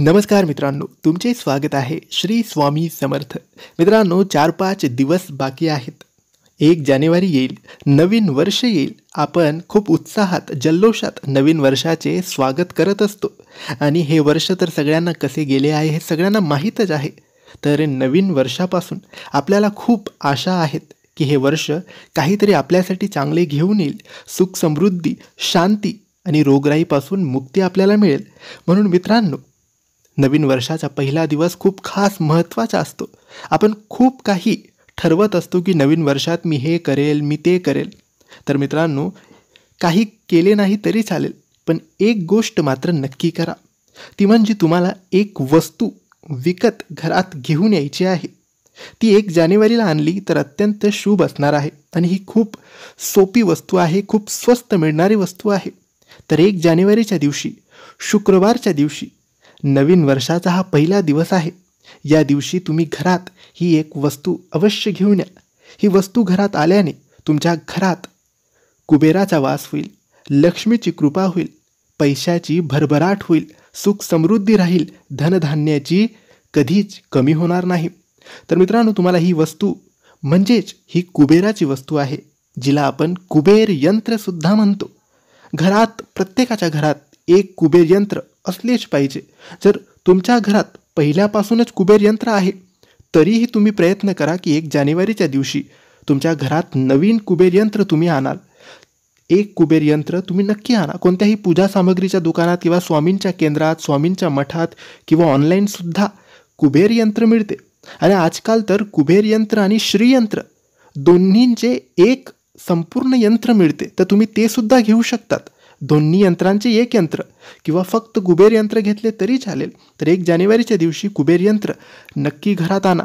नमस्कार मित्रांनो तुमचे स्वागत आहे श्री स्वामी समर्थ मित्रांनो चार पाच दिवस बाकी आहेत एक जानेवारी येईल नवीन वर्ष येईल आपण खूप उत्साहात जल्लोषात नवीन वर्षाचे स्वागत करत असतो आणि हे वर्ष तर सगळ्यांना कसे गेले आहे हे सगळ्यांना माहीतच आहे तर नवीन वर्षापासून आपल्याला खूप आशा आहेत की हे वर्ष काहीतरी आपल्यासाठी चांगले घेऊन येईल सुख समृद्धी शांती आणि रोगराईपासून मुक्ती आपल्याला मिळेल म्हणून मित्रांनो नवीन वर्षाचा पहिला दिवस खूप खास महत्त्वाचा असतो आपण खूप काही ठरवत असतो की नवीन वर्षात मी हे करेल मी ते करेल तर मित्रांनो काही केले नाही तरी चालेल पण एक गोष्ट मात्र नक्की करा ती म्हणजे तुम्हाला एक वस्तू विकत घरात घेऊन यायची आहे ती एक जानेवारीला आणली तर अत्यंत शुभ असणार आहे आणि ही खूप सोपी वस्तू आहे खूप स्वस्त मिळणारी वस्तू आहे तर एक जानेवारीच्या दिवशी शुक्रवारच्या दिवशी नवीन वर्षाचा हा पहिला दिवस आहे या दिवशी तुम्ही घरात ही एक वस्तू अवश्य घेऊन या ही वस्तू घरात आल्याने तुमच्या घरात कुबेराचा वास होईल लक्ष्मीची कृपा होईल पैशाची भरभराट होईल सुख समृद्धी राहील धनधान्याची कधीच कमी होणार नाही तर मित्रांनो तुम्हाला ही वस्तू म्हणजेच ही कुबेराची वस्तू आहे जिला आपण कुबेर यंत्रसुद्धा म्हणतो घरात प्रत्येकाच्या घरात एक कुबेर यंत्र असलेच पाहिजे जर तुमच्या घरात पहिल्यापासूनच कुबेर यंत्र आहे तरीही तुम्ही प्रयत्न करा की एक जानेवारीच्या दिवशी तुमच्या घरात नवीन कुबेर यंत्र तुम्ही आणाल एक कुबेर यंत्र तुम्ही नक्की आणा कोणत्याही पूजा सामग्रीच्या दुकानात किंवा स्वामींच्या केंद्रात स्वामींच्या मठात किंवा ऑनलाईनसुद्धा कुबेर यंत्र मिळते आणि आजकाल तर कुबेर यंत्र आणि श्रीयंत्र दोन्हींचे एक संपूर्ण यंत्र मिळते तर तुम्ही ते सुद्धा घेऊ शकतात दोन्ही यंत्रांचे एक यंत्र किंवा फक्त कुबेर यंत्र घेतले तरी चालेल तर एक जानेवारीच्या दिवशी कुबेर यंत्र नक्की घरात आणा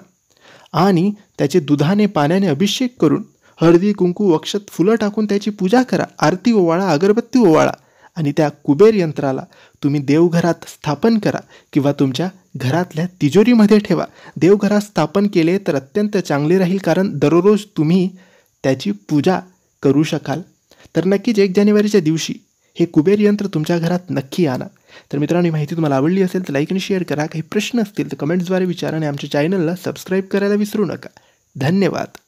आणि त्याचे दुधाने पाण्याने अभिषेक करून हळदी कुंकू अक्षत फुलं टाकून त्याची पूजा करा आरती ओवाळा अगरबत्ती ओवाळा आणि त्या कुबेर यंत्राला तुम्ही देवघरात स्थापन करा किंवा तुमच्या घरातल्या तिजोरीमध्ये ठेवा देवघरात स्थापन केले तर अत्यंत चांगले राहील कारण दररोज तुम्ही त्याची पूजा करू शकाल तर नक्कीच एक जानेवारीच्या दिवशी हे कुबेर यंत्र तुमच्या घरात नक्की आणा तर मित्रांनो ही माहिती तुम्हाला आवडली असेल तर लाईक आणि शेअर करा काही प्रश्न असतील तर कमेंट्सद्वारे विचारा आणि आमच्या चॅनलला सबस्क्राईब करायला विसरू नका धन्यवाद